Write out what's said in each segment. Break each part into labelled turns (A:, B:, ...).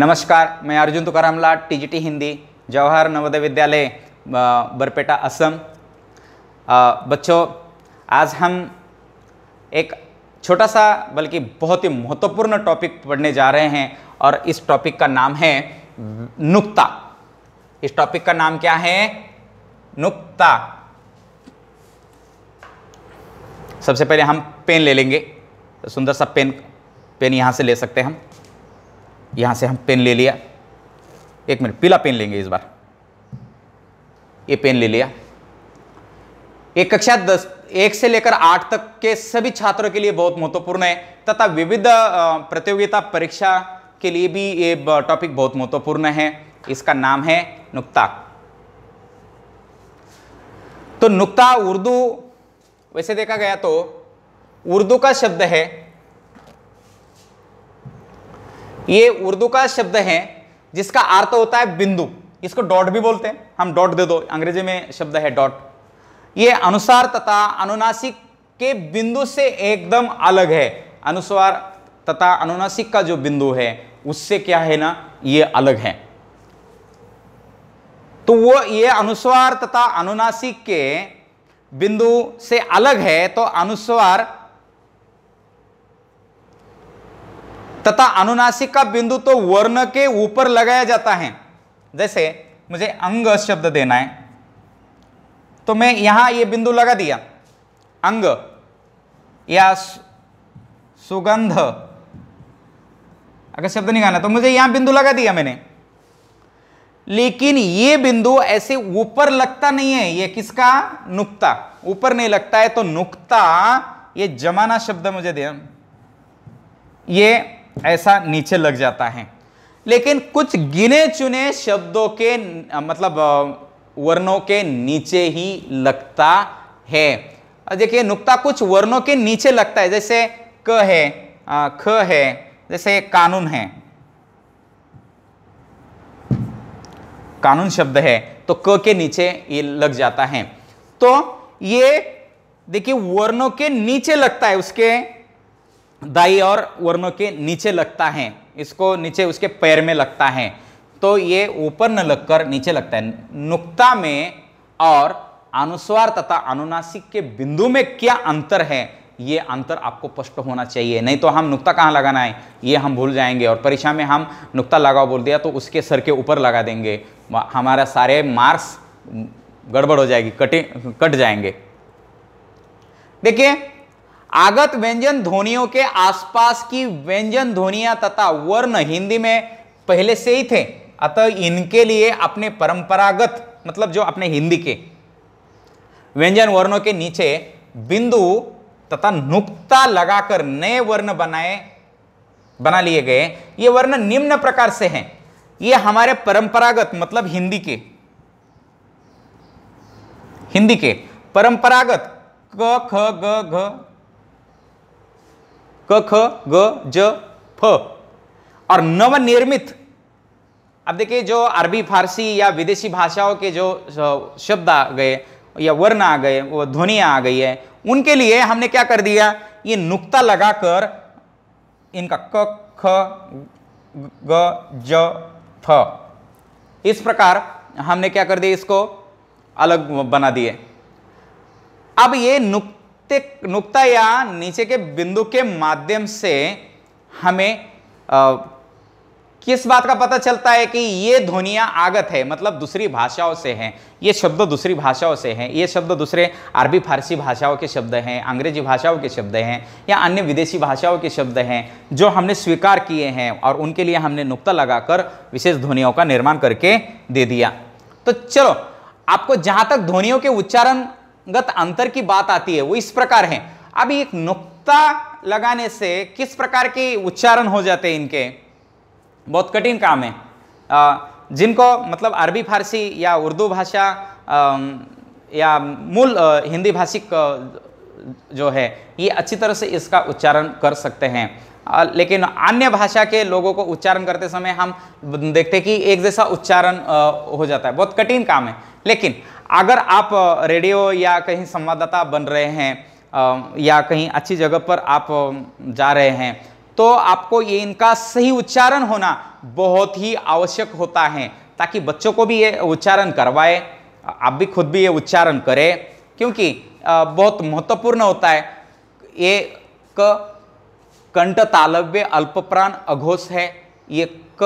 A: नमस्कार मैं Arjun T G TGT Hindi Jawahar Navodaya Vidyalaya Barpeta Assam बच्चों आज हम एक छोटा सा बल्कि बहुत ही महत्वपूर्ण टॉपिक पढ़ने जा रहे हैं और इस टॉपिक का नाम है नुक्ता इस टॉपिक का नाम क्या है नुक्ता सबसे पहले हम पेन ले लेंगे सुंदर सा पेन पेन यहाँ से ले सकते हैं हम यहाँ से हम पेन ले लिया एक मिनट पीला पेन लेंगे इस बार ये पेन ले लिया एक कक्षा दस एक से लेकर आठ तक के सभी छात्रों के लिए बहुत महत्वपूर्ण है तथा विविध प्रतियोगिता परीक्षा के लिए भी ये टॉपिक बहुत महत्वपूर्ण है इसका नाम है नुक्ता तो नुक्ता उर्दू वैसे देखा गया तो उर्दू का शब्द है ये उर्दू का शब्द है जिसका अर्थ होता है बिंदु इसको डॉट भी बोलते हैं हम डॉट दे दो अंग्रेजी में शब्द है डॉट ये अनुसार तथा अनुनासिक के बिंदु से एकदम अलग है अनुस्वार तथा अनुनासिक का जो बिंदु है उससे क्या है ना ये अलग है तो वो ये अनुस्वार तथा अनुनासिक के बिंदु से अलग है तो अनुस्वार तथा अनुनासिक का बिंदु तो वर्ण के ऊपर लगाया जाता है जैसे मुझे अंग शब्द देना है तो मैं यहां ये बिंदु लगा दिया अंग या सुगंध अगर शब्द नहीं गाना तो मुझे यहां बिंदु लगा दिया मैंने लेकिन ये बिंदु ऐसे ऊपर लगता नहीं है ये किसका नुक्ता ऊपर नहीं लगता है तो नुक्ता ये जमाना शब्द मुझे दिया ये ऐसा नीचे लग जाता है लेकिन कुछ गिने चुने शब्दों के मतलब वर्णों के नीचे ही लगता है देखिए नुक्ता कुछ वर्णों के नीचे लगता है जैसे क है ख है जैसे कानून है कानून शब्द है तो क के नीचे ये लग जाता है तो ये देखिए वर्णों के नीचे लगता है उसके दाई और वर्णों के नीचे लगता है इसको नीचे उसके पैर में लगता है तो ये ऊपर न लगकर नीचे लगता है नुक्ता में और अनुस्वार तथा अनुनासिक के बिंदु में क्या अंतर है ये अंतर आपको स्पष्ट होना चाहिए नहीं तो हम नुक्ता कहाँ लगाना है ये हम भूल जाएंगे और परीक्षा में हम नुक्ता लगाओ बोल दिया तो उसके सर के ऊपर लगा देंगे हमारा सारे मार्क्स गड़बड़ हो जाएगी कटे कट जाएंगे देखिए आगत व्यंजन ध्वनियों के आसपास की व्यंजन ध्वनिया तथा वर्ण हिंदी में पहले से ही थे अतः इनके लिए अपने परंपरागत मतलब जो अपने हिंदी के व्यंजन वर्णों के नीचे बिंदु तथा नुक्ता लगाकर नए वर्ण बनाए बना लिए गए ये वर्ण निम्न प्रकार से हैं ये हमारे परंपरागत मतलब हिंदी के हिंदी के परंपरागत क ख ग घ क ख ग ज फ और नवनिर्मित अब देखिए जो अरबी फारसी या विदेशी भाषाओं के जो शब्द आ गए या वर्ण आ गए वो ध्वनियाँ आ गई है उनके लिए हमने क्या कर दिया ये नुक्ता लगाकर इनका क ख ग ज फ इस प्रकार हमने क्या कर दिया इसको अलग बना दिए अब ये नुक प्रत्येक नुक्ता या नीचे के बिंदु के माध्यम से हमें आ, किस बात का पता चलता है कि ये ध्वनियाँ आगत है मतलब दूसरी भाषाओं से हैं ये शब्द दूसरी भाषाओं से हैं ये शब्द दूसरे अरबी फारसी भाषाओं के शब्द हैं अंग्रेजी भाषाओं के शब्द हैं या अन्य विदेशी भाषाओं के शब्द हैं जो हमने स्वीकार किए हैं और उनके लिए हमने नुक्ता लगाकर विशेष ध्वनियों का निर्माण करके दे दिया तो चलो आपको जहाँ तक ध्वनियों के उच्चारण गत अंतर की बात आती है वो इस प्रकार है अब एक नुक्ता लगाने से किस प्रकार के उच्चारण हो जाते हैं इनके बहुत कठिन काम है जिनको मतलब अरबी फारसी या उर्दू भाषा या मूल हिंदी भाषिक जो है ये अच्छी तरह से इसका उच्चारण कर सकते हैं लेकिन अन्य भाषा के लोगों को उच्चारण करते समय हम देखते कि एक जैसा उच्चारण हो जाता है बहुत कठिन काम है लेकिन अगर आप रेडियो या कहीं संवाददाता बन रहे हैं या कहीं अच्छी जगह पर आप जा रहे हैं तो आपको ये इनका सही उच्चारण होना बहुत ही आवश्यक होता है ताकि बच्चों को भी ये उच्चारण करवाए आप भी खुद भी ये उच्चारण करें क्योंकि बहुत महत्वपूर्ण होता है ये क कंठ तालव्य अल्पप्राण अघोष है ये क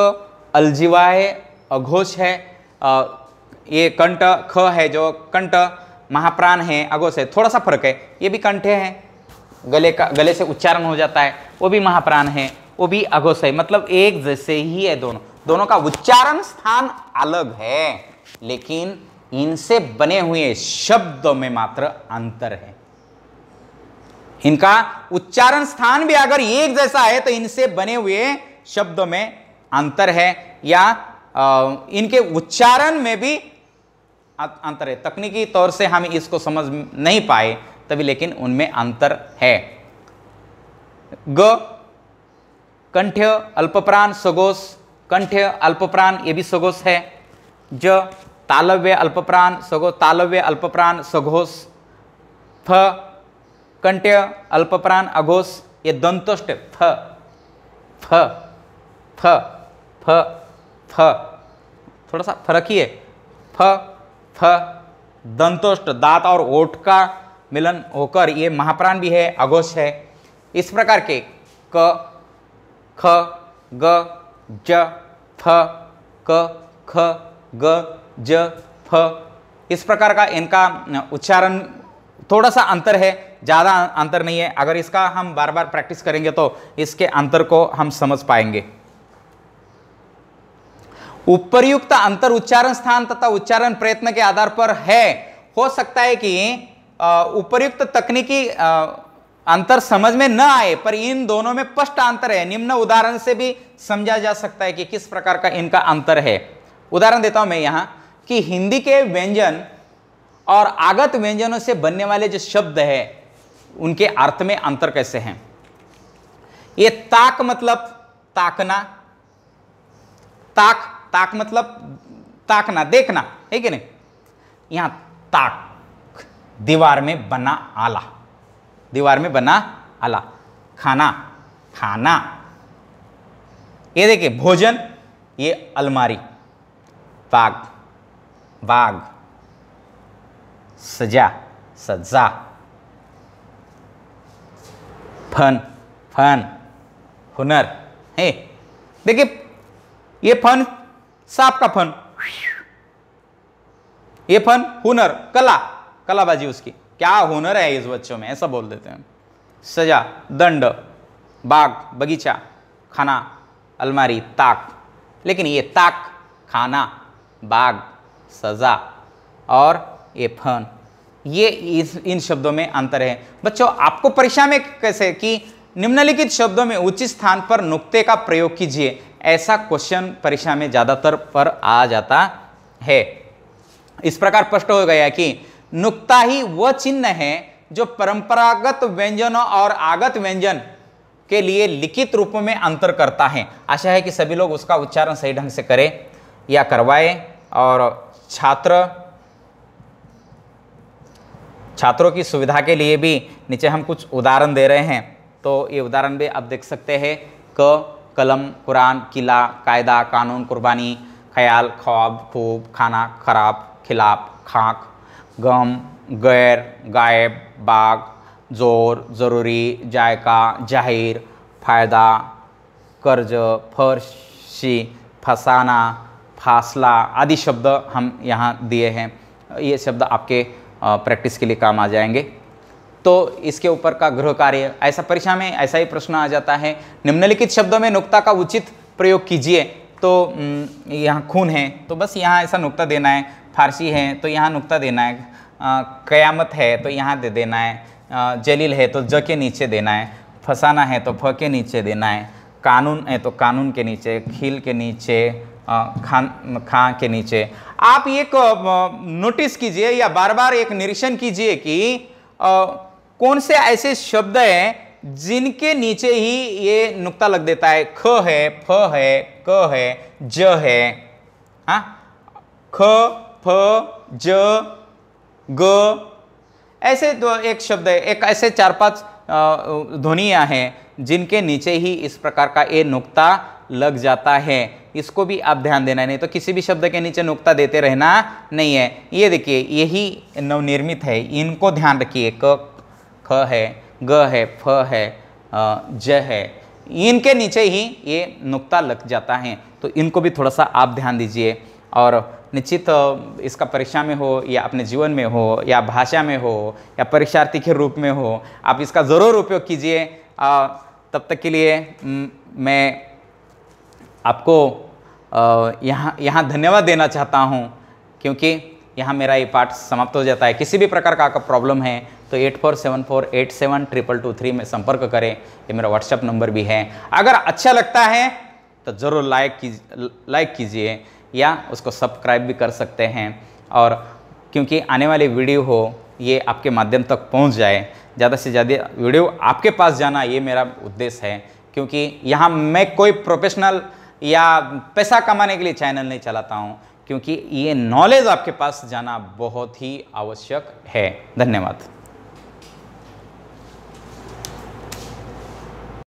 A: अलजीवाय अघोष है ये कंठ ख है जो कंठ महाप्राण है अगो से थोड़ा सा फर्क है ये भी कंठे है गले का गले से उच्चारण हो जाता है वो भी महाप्राण है वो भी अगो से मतलब एक जैसे ही है दोनों दोनों का उच्चारण स्थान अलग है लेकिन इनसे बने हुए शब्दों में मात्र अंतर है इनका उच्चारण स्थान भी अगर एक जैसा है तो इनसे बने हुए शब्दों में अंतर है या इनके उच्चारण में भी अंतर है तकनीकी तौर से हम इसको समझ नहीं पाए तभी लेकिन उनमें अंतर है ग कंठ्य अल्पप्राण सगोस कंठ्य अल्पप्राण ये भी सगोस है ज तालव्य अल्पप्राण सगो तालव्य अल्पप्राण सघोष फ कंठ्य अल्पप्राण अघोष ये दंतुष्ट फ फ फ फ फ थोड़ा सा फरक ही है फ थ दंतोष्ट दांत और ओठ का मिलन होकर ये महाप्राण भी है अघोष है इस प्रकार के क ख ग ज फ क ख ग ज फ इस प्रकार का इनका उच्चारण थोड़ा सा अंतर है ज़्यादा अंतर नहीं है अगर इसका हम बार बार प्रैक्टिस करेंगे तो इसके अंतर को हम समझ पाएंगे उपरयुक्त अंतर उच्चारण स्थान तथा उच्चारण प्रयत्न के आधार पर है हो सकता है कि उपरयुक्त तकनीकी अंतर समझ में न आए पर इन दोनों में स्पष्ट अंतर है निम्न उदाहरण से भी समझा जा सकता है कि किस प्रकार का इनका अंतर है उदाहरण देता हूं मैं यहां कि हिंदी के व्यंजन और आगत व्यंजनों से बनने वाले जो शब्द है उनके अर्थ में अंतर कैसे हैं ये ताक मतलब ताकना ताक ताक मतलब ताकना देखना है कि नहीं यहां ताक दीवार में बना आला दीवार में बना आला खाना खाना ये देखिए भोजन ये अलमारी बाग बाग सजा सजा फन फन हुनर है देखिए ये फन सांप का फन ये फन हुनर कला कलाबाजी उसकी क्या हुनर है इस बच्चों में ऐसा बोल देते हैं सजा दंड बाग बगीचा खाना अलमारी ताक लेकिन ये ताक खाना बाग सज़ा और ये फन ये इस इन शब्दों में अंतर है बच्चों आपको परीक्षा में कैसे कि निम्नलिखित शब्दों में उचित स्थान पर नुक्ते का प्रयोग कीजिए ऐसा क्वेश्चन परीक्षा में ज़्यादातर पर आ जाता है इस प्रकार स्पष्ट हो गया कि नुक्ता ही वह चिन्ह है जो परंपरागत व्यंजन और आगत व्यंजन के लिए लिखित रूप में अंतर करता है आशा है कि सभी लोग उसका उच्चारण सही ढंग से करें या करवाएं और छात्र छात्रों की सुविधा के लिए भी नीचे हम कुछ उदाहरण दे रहे हैं तो ये उदाहरण भी आप देख सकते हैं क कलम कुरान किला कायदा कानून कुर्बानी ख्याल ख्वाब खूब खाना खराब खिलाफ खाक गम गैर गायब बाग जोर ज़रूरी जायका जाहिर फ़ायदा कर्ज फर्शी फसाना फासला आदि शब्द हम यहाँ दिए हैं ये शब्द आपके प्रैक्टिस के लिए काम आ जाएंगे तो इसके ऊपर का गृह कार्य ऐसा परीक्षा में ऐसा ही प्रश्न आ जाता है निम्नलिखित शब्दों में नुक्ता का उचित प्रयोग कीजिए तो यहाँ खून है तो बस यहाँ ऐसा नुक्ता देना है फारसी है तो यहाँ नुक्ता देना है कयामत है तो यहाँ दे देना है जलील है तो ज के नीचे देना है फसाना है तो फ के नीचे देना है कानून है तो कानून के नीचे खील के नीचे खान खां के नीचे आप एक नोटिस कीजिए या बार बार एक निरीक्षण कीजिए कि आ, कौन से ऐसे शब्द हैं जिनके नीचे ही ये नुक्ता लग देता है ख है फ है क है ज है हा? ख फ ज ग ऐसे दो एक शब्द है एक ऐसे चार पांच ध्वनियाँ हैं जिनके नीचे ही इस प्रकार का ये नुक्ता लग जाता है इसको भी आप ध्यान देना नहीं तो किसी भी शब्द के नीचे नुक्ता देते रहना नहीं है ये देखिए यही नवनिर्मित है इनको ध्यान रखिए क है ग है फ है ज है इनके नीचे ही ये नुक्ता लग जाता है तो इनको भी थोड़ा सा आप ध्यान दीजिए और निश्चित इसका परीक्षा में हो या अपने जीवन में हो या भाषा में हो या परीक्षार्थी के रूप में हो आप इसका ज़रूर उपयोग कीजिए तब तक के लिए मैं आपको यहाँ यहाँ धन्यवाद देना चाहता हूँ क्योंकि यहाँ मेरा ये पार्ट समाप्त हो जाता है किसी भी प्रकार का आपका प्रॉब्लम है तो eight four seven four eight seven triple two three में संपर्क करें ये मेरा व्हाट्सअप नंबर भी है अगर अच्छा लगता है तो ज़रूर लाइक कीजिए लाइक कीजिए या उसको सब्सक्राइब भी कर सकते हैं और क्योंकि आने वाली वीडियो हो ये आपके माध्यम तक पहुँच जाए ज़्यादा से ज़्यादा वीडियो आपके पास जाना ये मेरा उद्देश्य है क्योंकि यहाँ मैं कोई प्रोफेशनल या पैसा कमाने के लिए चैनल नहीं चलाता हूँ क्योंकि ये नॉलेज आपके पास जाना बहुत ही आवश्यक है धन्यवाद